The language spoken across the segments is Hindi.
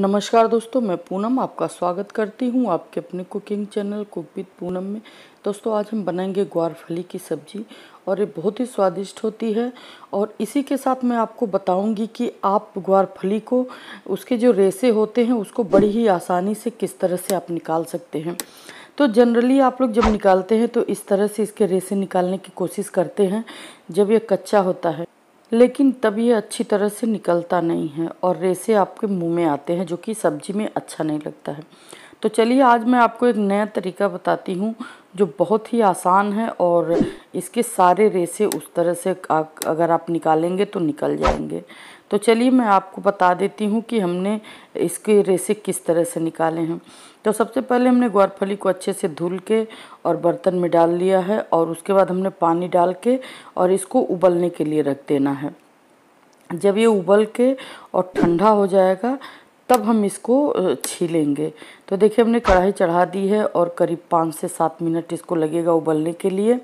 नमस्कार दोस्तों मैं पूनम आपका स्वागत करती हूँ आपके अपने cooking channel cook with Poonam में दोस्तों आज हम बनाएंगे ग्वार फली की सब्ज़ी और ये बहुत ही स्वादिष्ट होती है और इसी के साथ मैं आपको बताऊंगी कि आप ग्वार फली को उसके जो रेसे होते हैं उसको बड़ी ही आसानी से किस तरह से आप निकाल सकते हैं तो जनरली आप लोग जब निकालते हैं तो इस तरह से इसके रेसे निकालने की कोशिश करते हैं जब ये कच्चा होता है लेकिन तब ये अच्छी तरह से निकलता नहीं है और रेसे आपके मुंह में आते हैं जो कि सब्जी में अच्छा नहीं लगता है तो चलिए आज मैं आपको एक नया तरीका बताती हूँ जो बहुत ही आसान है और इसके सारे रेसे उस तरह से अगर आप निकालेंगे तो निकल जाएंगे तो चलिए मैं आपको बता देती हूँ कि हमने इसके रेसे किस तरह से निकाले हैं तो सबसे पहले हमने ग्वारफली को अच्छे से धुल के और बर्तन में डाल लिया है और उसके बाद हमने पानी डाल के और इसको उबलने के लिए रख देना है जब ये उबल के और ठंडा हो जाएगा तब हम इसको छीलेंगे तो देखिए हमने कढ़ाई चढ़ा दी है और करीब पाँच से सात मिनट इसको लगेगा उबलने के लिए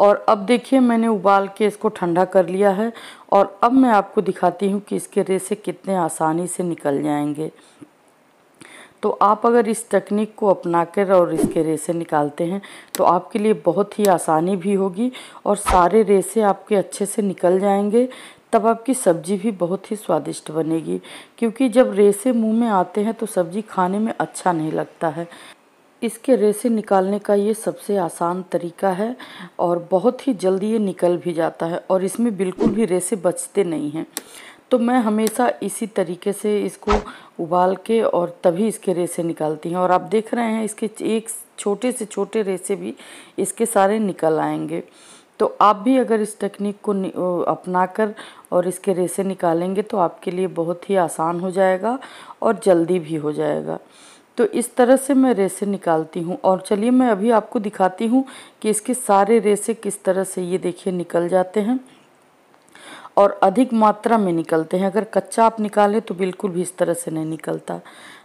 और अब देखिए मैंने उबाल के इसको ठंडा कर लिया है और अब मैं आपको दिखाती हूँ कि इसके रेसे कितने आसानी से निकल जाएंगे तो आप अगर इस तकनीक को अपना कर और इसके रेसे निकालते हैं तो आपके लिए बहुत ही आसानी भी होगी और सारे रेसे आपके अच्छे से निकल जाएंगे तब आपकी सब्जी भी बहुत ही स्वादिष्ट बनेगी क्योंकि जब रेसे मुंह में आते हैं तो सब्जी खाने में अच्छा नहीं लगता है इसके रेसे निकालने का ये सबसे आसान तरीका है और बहुत ही जल्दी ये निकल भी जाता है और इसमें बिल्कुल भी रेसे बचते नहीं हैं तो मैं हमेशा इसी तरीके से इसको उबाल के और तभी इसके रेसे निकालती हूँ और आप देख रहे हैं इसके एक छोटे से छोटे रेसे भी इसके सारे निकल आएंगे तो आप भी अगर इस टेक्निक को अपना कर और इसके रेसे निकालेंगे तो आपके लिए बहुत ही आसान हो जाएगा और जल्दी भी हो जाएगा तो इस तरह से मैं रेसे निकालती हूँ और चलिए मैं अभी आपको दिखाती हूँ कि इसके सारे रेसे किस तरह से ये देखिए निकल जाते हैं और अधिक मात्रा में निकलते हैं अगर कच्चा आप निकालें तो बिल्कुल भी इस तरह से नहीं निकलता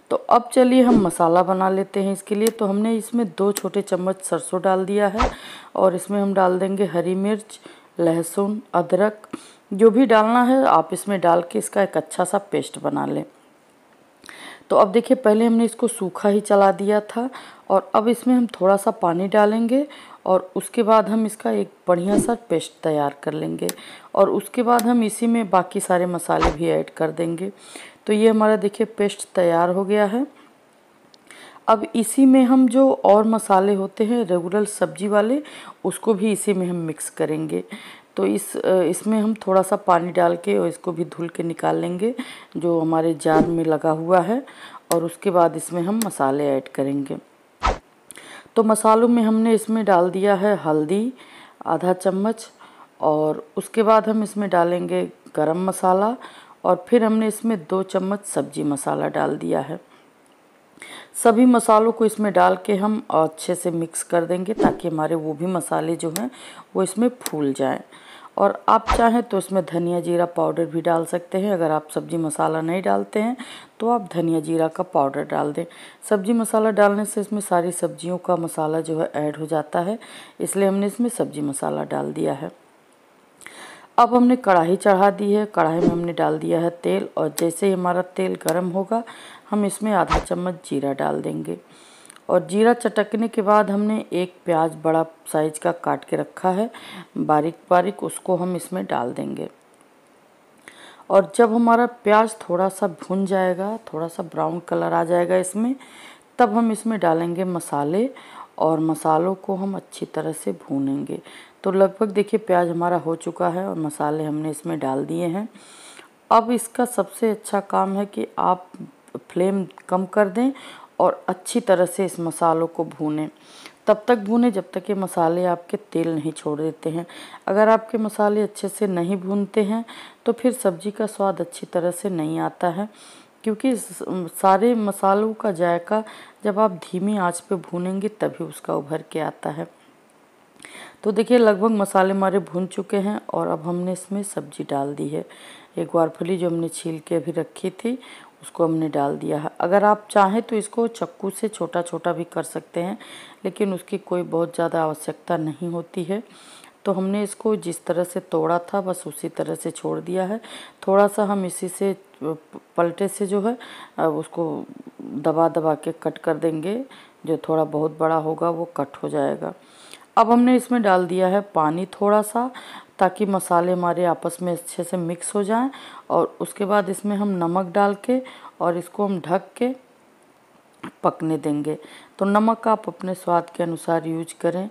तो अब चलिए हम मसाला बना लेते हैं इसके लिए तो हमने इसमें दो छोटे चम्मच सरसों डाल दिया है और इसमें हम डाल देंगे हरी मिर्च लहसुन अदरक जो भी डालना है आप इसमें डाल के इसका एक अच्छा सा पेस्ट बना लें तो अब देखिए पहले हमने इसको सूखा ही चला दिया था और अब इसमें हम थोड़ा सा पानी डालेंगे और उसके बाद हम इसका एक बढ़िया सा पेस्ट तैयार कर लेंगे और उसके बाद हम इसी में बाकी सारे मसाले भी ऐड कर देंगे तो ये हमारा देखिए पेस्ट तैयार हो गया है अब इसी में हम जो और मसाले होते हैं रेगुलर सब्जी वाले उसको भी इसी में हम मिक्स करेंगे तो इस इसमें हम थोड़ा सा पानी डाल के और इसको भी धुल के निकाल लेंगे जो हमारे जार में लगा हुआ है और उसके बाद इसमें हम मसाले ऐड करेंगे तो मसालों में हमने इसमें डाल दिया है हल्दी आधा चम्मच और उसके बाद हम इसमें डालेंगे गरम मसाला और फिर हमने इसमें दो चम्मच सब्जी मसाला डाल दिया है सभी मसालों को इसमें डाल के हम अच्छे से मिक्स कर देंगे ताकि हमारे वो भी मसाले जो हैं वो इसमें फूल जाएं और आप चाहें तो इसमें धनिया जीरा पाउडर भी डाल सकते हैं अगर आप सब्ज़ी मसाला नहीं डालते हैं तो आप धनिया जीरा का पाउडर डाल दें सब्ज़ी मसाला डालने से इसमें सारी सब्जियों का मसाला जो है ऐड हो जाता है इसलिए हमने इसमें सब्ज़ी मसाला डाल दिया है अब हमने कढ़ाई चढ़ा दी है कढ़ाई में हमने डाल दिया है तेल और जैसे ही हमारा तेल गर्म होगा हम इसमें आधा चम्मच जीरा डाल देंगे और जीरा चटकने के बाद हमने एक प्याज बड़ा साइज का काट के रखा है बारीक बारीक उसको हम इसमें डाल देंगे और जब हमारा प्याज थोड़ा सा भुन जाएगा थोड़ा सा ब्राउन कलर आ जाएगा इसमें तब हम इसमें डालेंगे मसाले और मसालों को हम अच्छी तरह से भूनेंगे तो लगभग देखिए प्याज हमारा हो चुका है और मसाले हमने इसमें डाल दिए हैं अब इसका सबसे अच्छा काम है कि आप फ्लेम कम कर दें और अच्छी तरह से इस मसालों को भूनें तब तक भूनें जब तक ये मसाले आपके तेल नहीं छोड़ देते हैं अगर आपके मसाले अच्छे से नहीं भूनते हैं तो फिर सब्जी का स्वाद अच्छी तरह से नहीं आता है क्योंकि सारे मसालों का जायका जब आप धीमी आंच पे भूनेंगे तभी उसका उभर के आता है तो देखिए लगभग मसाले हमारे भून चुके हैं और अब हमने इसमें सब्जी डाल दी है एक ग्वारफली जो हमने छील के अभी रखी थी उसको हमने डाल दिया है अगर आप चाहें तो इसको चक्कू से छोटा छोटा भी कर सकते हैं लेकिन उसकी कोई बहुत ज़्यादा आवश्यकता नहीं होती है तो हमने इसको जिस तरह से तोड़ा था बस उसी तरह से छोड़ दिया है थोड़ा सा हम इसी से पलटे से जो है उसको दबा दबा के कट कर देंगे जो थोड़ा बहुत बड़ा होगा वो कट हो जाएगा अब हमने इसमें डाल दिया है पानी थोड़ा सा ताकि मसाले हमारे आपस में अच्छे से मिक्स हो जाएं और उसके बाद इसमें हम नमक डाल के और इसको हम ढक के पकने देंगे तो नमक आप अपने स्वाद के अनुसार यूज करें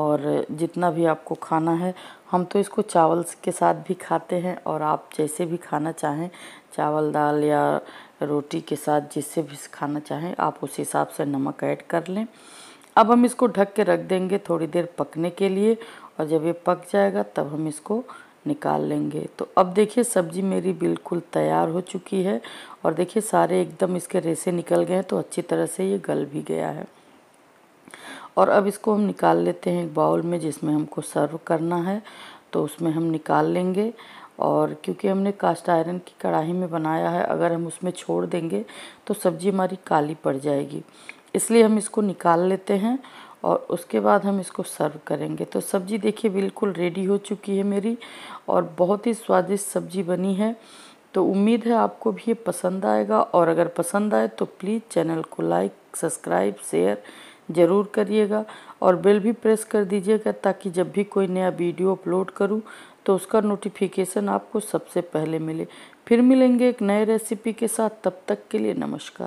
और जितना भी आपको खाना है हम तो इसको चावल के साथ भी खाते हैं और आप जैसे भी खाना चाहें चावल दाल या रोटी के साथ जिससे भी खाना चाहें आप उस हिसाब से नमक ऐड कर लें अब हम इसको ढक के रख देंगे थोड़ी देर पकने के लिए और जब ये पक जाएगा तब हम इसको निकाल लेंगे तो अब देखिए सब्जी मेरी बिल्कुल तैयार हो चुकी है और देखिए सारे एकदम इसके रेसे निकल गए हैं तो अच्छी तरह से ये गल भी गया है और अब इसको हम निकाल लेते हैं एक बाउल में जिसमें हमको सर्व करना है तो उसमें हम निकाल लेंगे और क्योंकि हमने कास्ट आयरन की कढ़ाई में बनाया है अगर हम उसमें छोड़ देंगे तो सब्ज़ी हमारी काली पड़ जाएगी इसलिए हम इसको निकाल लेते हैं और उसके बाद हम इसको सर्व करेंगे तो सब्ज़ी देखिए बिल्कुल रेडी हो चुकी है मेरी और बहुत ही स्वादिष्ट सब्ज़ी बनी है तो उम्मीद है आपको भी ये पसंद आएगा और अगर पसंद आए तो प्लीज़ चैनल को लाइक सब्सक्राइब शेयर ज़रूर करिएगा और बेल भी प्रेस कर दीजिएगा ताकि जब भी कोई नया वीडियो अपलोड करूं तो उसका नोटिफिकेशन आपको सबसे पहले मिले फिर मिलेंगे एक नए रेसिपी के साथ तब तक के लिए नमस्कार